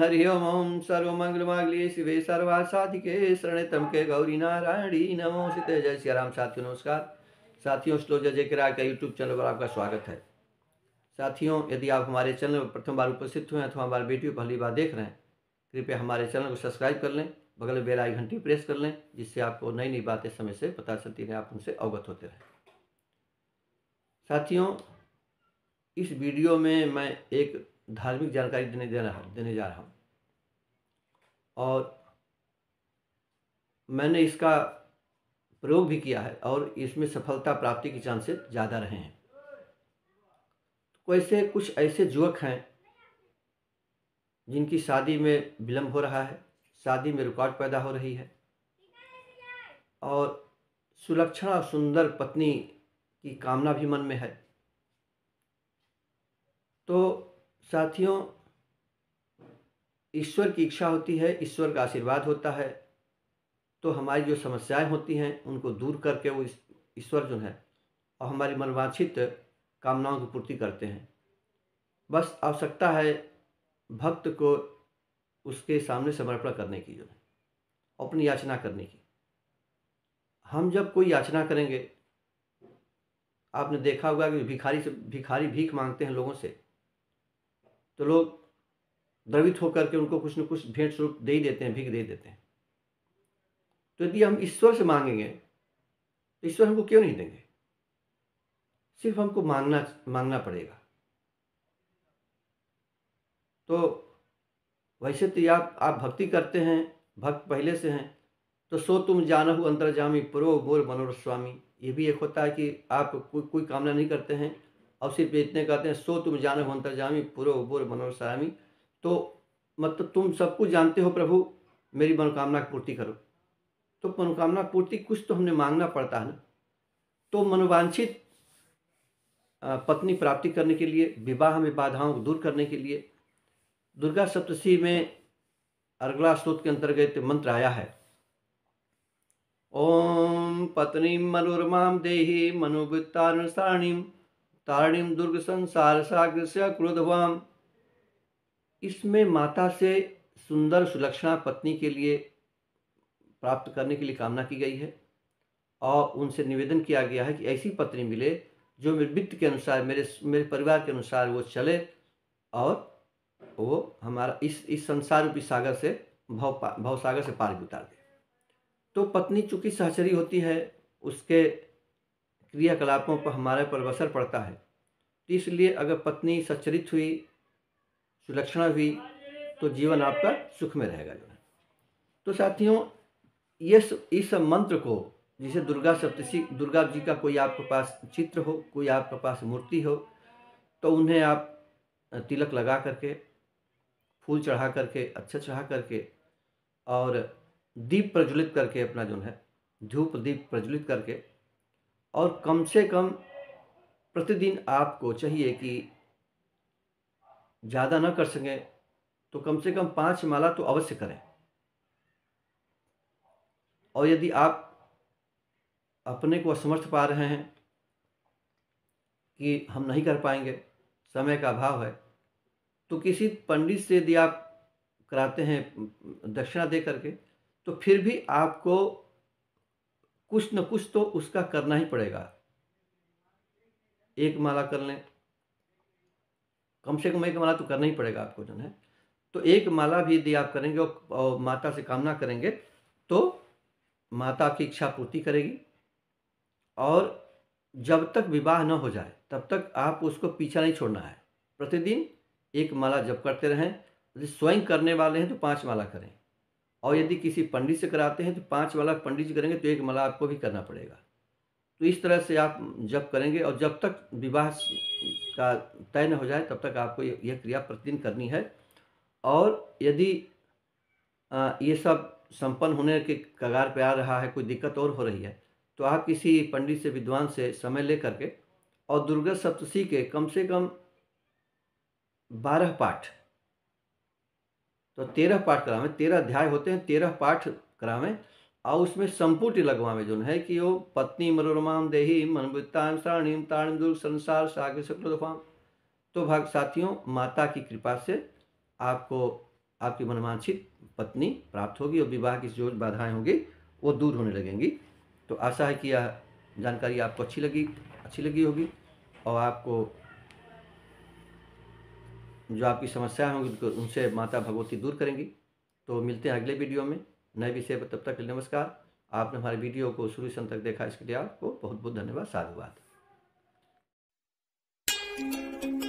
हरि ओम ओम सर्व मंगल मांगलिये शिवे सर्वा साधिके तम के गौरी नारायणी नमो सित जय श्री राम साथियों नमस्कार साथियों स्लो जय किराय का यूट्यूब चैनल पर आपका स्वागत है साथियों यदि आप हमारे चैनल पर प्रथम बार उपस्थित हुए अथवा हमारे वीडियो पहली बार देख रहे हैं कृपया हमारे चैनल को सब्सक्राइब कर लें बगल में बेलाई घंटी प्रेस कर लें जिससे आपको नई नई बातें समय से पता चलती रहे आप उनसे अवगत होते रहें साथियों इस वीडियो में मैं एक धार्मिक जानकारी देने दे रहा देने जा रहा हूँ और मैंने इसका प्रयोग भी किया है और इसमें सफलता प्राप्ति के चांसेस ज़्यादा रहे हैं वैसे कुछ ऐसे युवक हैं जिनकी शादी में विलम्ब हो रहा है शादी में रुकावट पैदा हो रही है और सुलक्षण और सुंदर पत्नी की कामना भी मन में है तो साथियों ईश्वर की इच्छा होती है ईश्वर का आशीर्वाद होता है तो हमारी जो समस्याएं होती हैं उनको दूर करके वो ईश्वर जो है और हमारी मनवांछित कामनाओं की पूर्ति करते हैं बस आवश्यकता है भक्त को उसके सामने समर्पण करने की जो है अपनी याचना करने की हम जब कोई याचना करेंगे आपने देखा होगा कि भिखारी से भिखारी भीख मांगते हैं लोगों से तो लोग द्रवित होकर के उनको कुछ न कुछ भेंट स्वरूप दे ही देते हैं भीख दे देते हैं तो यदि हम ईश्वर से मांगेंगे तो ईश्वर हमको क्यों नहीं देंगे सिर्फ हमको मांगना मांगना पड़ेगा तो वैसे तो आप आप भक्ति करते हैं भक्त पहले से हैं तो सो तुम जानहु अंतर्जामी पुरो बोल मनोर स्वामी ये भी एक होता है कि आप कोई कोई कामना नहीं करते हैं अब सिर्फ इतने कहते हैं सो तुम जानो अंतर्जामी पूर्व पूर्व सामी तो मतलब तुम सब कुछ जानते हो प्रभु मेरी मनोकामना की पूर्ति करो तो मनोकामना पूर्ति कुछ तो हमने मांगना पड़ता है ना तो मनोवांछित पत्नी प्राप्ति करने के लिए विवाह में बाधाओं को दूर करने के लिए दुर्गा सप्तशी में अर्गला स्रोत के अंतर्गत मंत्र आया है ओम पत्नी मनोरमा देहि मनुवृत्तानुसारणीम तारणिम दुर्ग संसार सागृष्य क्रोधवाम इसमें माता से सुंदर सुलक्षणा पत्नी के लिए प्राप्त करने के लिए कामना की गई है और उनसे निवेदन किया गया है कि ऐसी पत्नी मिले जो मेरे वित्त के अनुसार मेरे मेरे परिवार के अनुसार वो चले और वो हमारा इस इस संसार रूपी सागर से भव भव सागर से पार भी उतार दे तो पत्नी चूंकि सहचरी होती है उसके क्रियाकलापों पर हमारे पर असर पड़ता है तो इसलिए अगर पत्नी सच्चरित हुई सुलक्षणा हुई तो जीवन आपका सुख में रहेगा जो है तो साथियों ये इस मंत्र को जिसे दुर्गा सप्तशी दुर्गा जी का कोई आपके पास चित्र हो कोई आपके पास मूर्ति हो तो उन्हें आप तिलक लगा करके फूल चढ़ा करके अच्छा चढ़ा करके और दीप प्रज्वलित करके अपना जो है धूप दीप प्रज्वलित करके और कम से कम प्रतिदिन आपको चाहिए कि ज़्यादा ना कर सकें तो कम से कम पांच माला तो अवश्य करें और यदि आप अपने को असमर्थ पा रहे हैं कि हम नहीं कर पाएंगे समय का अभाव है तो किसी पंडित से यदि आप कराते हैं दक्षिणा दे करके तो फिर भी आपको कुछ न कुछ तो उसका करना ही पड़ेगा एक माला कर लें कम से कम एक माला तो करना ही पड़ेगा आपको जो है तो एक माला भी यदि आप करेंगे और माता से कामना करेंगे तो माता की इच्छा पूर्ति करेगी और जब तक विवाह न हो जाए तब तक आप उसको पीछा नहीं छोड़ना है प्रतिदिन एक माला जब करते रहें यदि स्वयं करने वाले हैं तो पांच माला करें और यदि किसी पंडित से कराते हैं तो पांच माला पंडित जी करेंगे तो एक माला आपको भी करना पड़ेगा तो इस तरह से आप जब करेंगे और जब तक विवाह का तय न हो जाए तब तक आपको यह क्रिया प्रतिदिन करनी है और यदि ये सब संपन्न होने के कगार पर आ रहा है कोई दिक्कत और हो रही है तो आप किसी पंडित से विद्वान से समय ले करके और दुर्गा सप्तशी के कम से कम बारह पाठ तो तेरह पाठ कला में तेरह अध्याय होते हैं तेरह पाठ करावें में और उसमें संपूर्ण लगवा में जो है कि वो पत्नी मनोरमाम देही मनमुताम दुर्ग संसार सागर शुक्ल तो भाग साथियों माता की कृपा से आपको आपकी मनमांछित पत्नी प्राप्त होगी और विवाह की जो बाधाएं होंगी वो दूर होने लगेंगी तो आशा है कि यह जानकारी आपको अच्छी लगी अच्छी लगी होगी और आपको जो आपकी समस्याएं होंगी उनसे माता भगवती दूर करेंगी तो मिलते हैं अगले वीडियो में नए विषय पर तब तक नमस्कार आपने हमारे वीडियो को शुरू से तक देखा इसके लिए आपको बहुत बहुत धन्यवाद साधुवाद